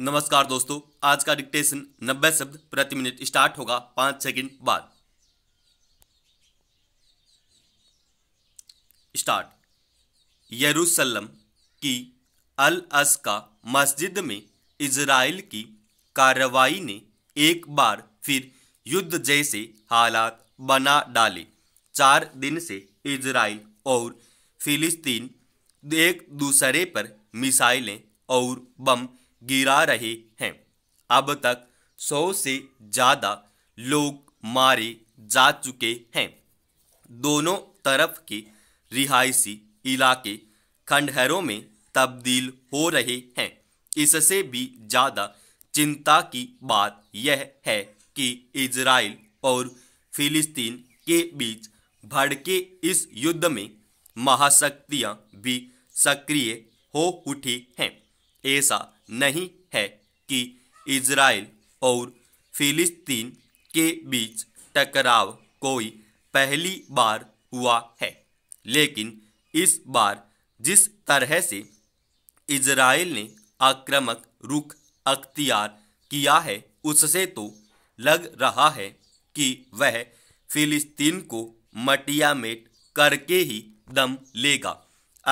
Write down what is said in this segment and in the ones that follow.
नमस्कार दोस्तों आज का डिक्टेशन 90 शब्द प्रति मिनट स्टार्ट होगा पांच सेकंड बाद स्टार्ट यरूशलम की अल अस्का मस्जिद में इसराइल की कार्रवाई ने एक बार फिर युद्ध जैसे हालात बना डाले चार दिन से इसराइल और फिलिस्तीन एक दूसरे पर मिसाइलें और बम गिरा रहे हैं अब तक सौ से ज़्यादा लोग मारे जा चुके हैं दोनों तरफ के रिहायशी इलाके खंडहरों में तब्दील हो रहे हैं इससे भी ज़्यादा चिंता की बात यह है कि इजराइल और फिलिस्तीन के बीच भड़के इस युद्ध में महाशक्तियां भी सक्रिय हो उठी हैं ऐसा नहीं है कि इसराइल और फिलिस्तीन के बीच टकराव कोई पहली बार हुआ है लेकिन इस बार जिस तरह से इसराइल ने आक्रामक रुख अख्तियार किया है उससे तो लग रहा है कि वह फिलिस्तीन को मटियामेट करके ही दम लेगा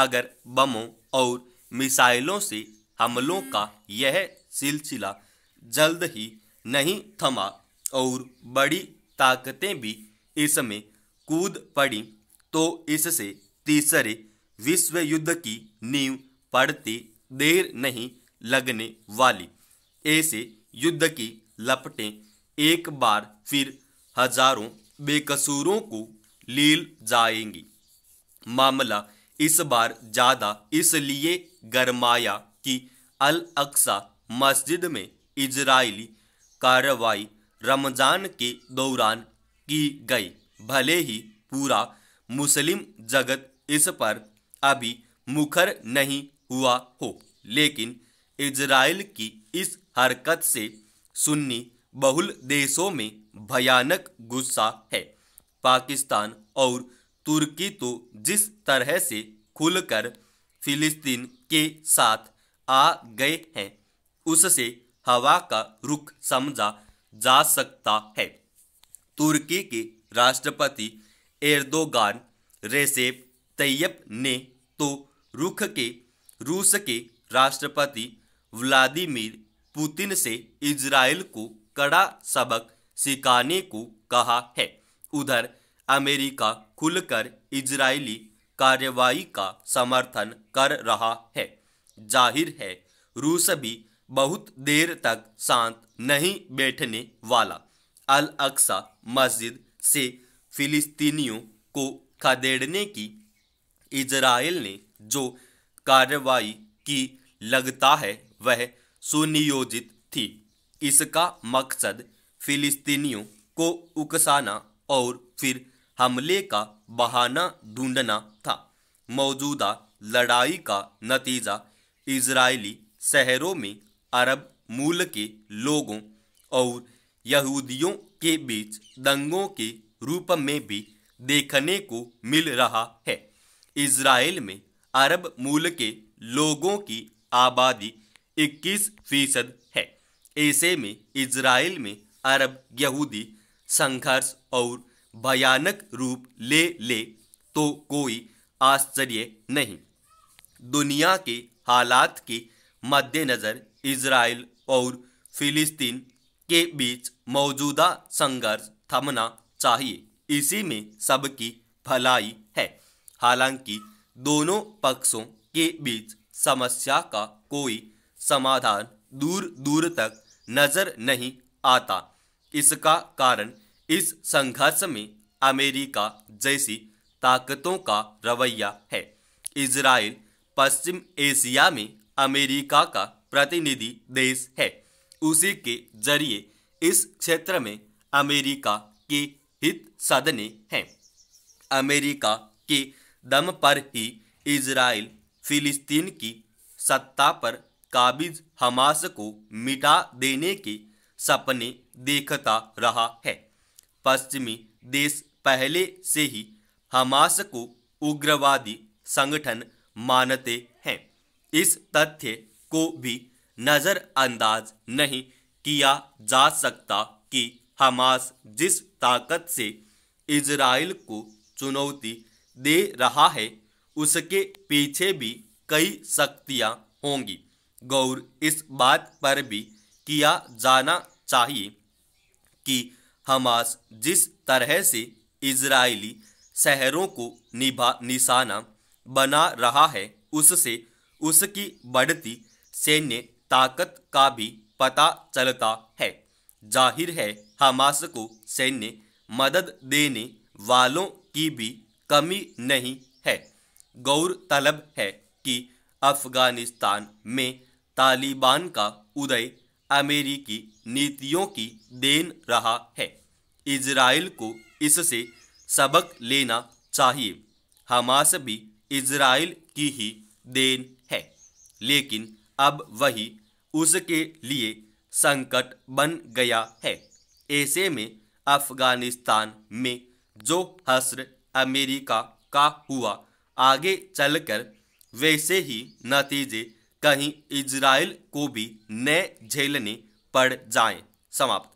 अगर बमों और मिसाइलों से हमलों का यह सिलसिला जल्द ही नहीं थमा और बड़ी ताकतें भी इसमें कूद पड़ी तो इससे तीसरे विश्व युद्ध की नींव पड़ती देर नहीं लगने वाली ऐसे युद्ध की लपटें एक बार फिर हजारों बेकसूरों को लील जाएंगी मामला इस बार ज़्यादा इसलिए गरमाया कि अल अक्सा मस्जिद में इजरायली कार्रवाई रमज़ान के दौरान की गई भले ही पूरा मुस्लिम जगत इस पर अभी मुखर नहीं हुआ हो लेकिन इजराइल की इस हरकत से सुन्नी बहुल देशों में भयानक गुस्सा है पाकिस्तान और तुर्की तो जिस तरह से खुलकर फिलिस्तीन के साथ आ गए हैं उससे हवा का रुख समझा जा सकता है तुर्की के राष्ट्रपति एर्दोगान रेसेप तैयब ने तो रुख के रूस के राष्ट्रपति व्लादिमीर पुतिन से इजराइल को कड़ा सबक सिखाने को कहा है उधर अमेरिका खुलकर इजरायली कार्रवाई का समर्थन कर रहा है जाहिर है रूस भी बहुत देर तक शांत नहीं बैठने वाला अल अक्सा मस्जिद से फिलिस्तीनियों को खदेड़ने की इजराइल ने जो कार्रवाई की लगता है वह सुनियोजित थी इसका मकसद फिलिस्तीनियों को उकसाना और फिर हमले का बहाना ढूंढना था मौजूदा लड़ाई का नतीजा इजरायली शहरों में अरब मूल के लोगों और यहूदियों के बीच दंगों के रूप में भी देखने को मिल रहा है इसराइल में अरब मूल के लोगों की आबादी 21 फीसद है ऐसे में इसराइल में अरब यहूदी संघर्ष और भयानक रूप ले ले तो कोई आश्चर्य नहीं दुनिया के हालात के मद्देनज़र इसराइल और फिलिस्तीन के बीच मौजूदा संघर्ष थमना चाहिए इसी में सबकी भलाई है हालांकि दोनों पक्षों के बीच समस्या का कोई समाधान दूर दूर तक नज़र नहीं आता इसका कारण इस संघर्ष में अमेरिका जैसी ताकतों का रवैया है इसराइल पश्चिम एशिया में अमेरिका का प्रतिनिधि देश है उसी के जरिए इस क्षेत्र में अमेरिका के हित साधने हैं अमेरिका के दम पर ही इजराइल फिलिस्तीन की सत्ता पर काबिज हमास को मिटा देने के सपने देखता रहा है पश्चिमी देश पहले से ही हमास को उग्रवादी संगठन मानते हैं इस तथ्य को भी नज़रअंदाज नहीं किया जा सकता कि हमास जिस ताकत से इजराइल को चुनौती दे रहा है उसके पीछे भी कई शक्तियाँ होंगी गौर इस बात पर भी किया जाना चाहिए कि हमास जिस तरह से इजरायली शहरों को निभा निशाना बना रहा है उससे उसकी बढ़ती सैन्य ताकत का भी पता चलता है जाहिर है हमास को सैन्य मदद देने वालों की भी कमी नहीं है गौर तलब है कि अफगानिस्तान में तालिबान का उदय अमेरिकी नीतियों की देन रहा है इसराइल को इससे सबक लेना चाहिए हमास भी इजराइल की ही देन है लेकिन अब वही उसके लिए संकट बन गया है ऐसे में अफगानिस्तान में जो हस्र अमेरिका का हुआ आगे चलकर वैसे ही नतीजे कहीं इजराइल को भी न झेलने पड़ जाएं समाप्त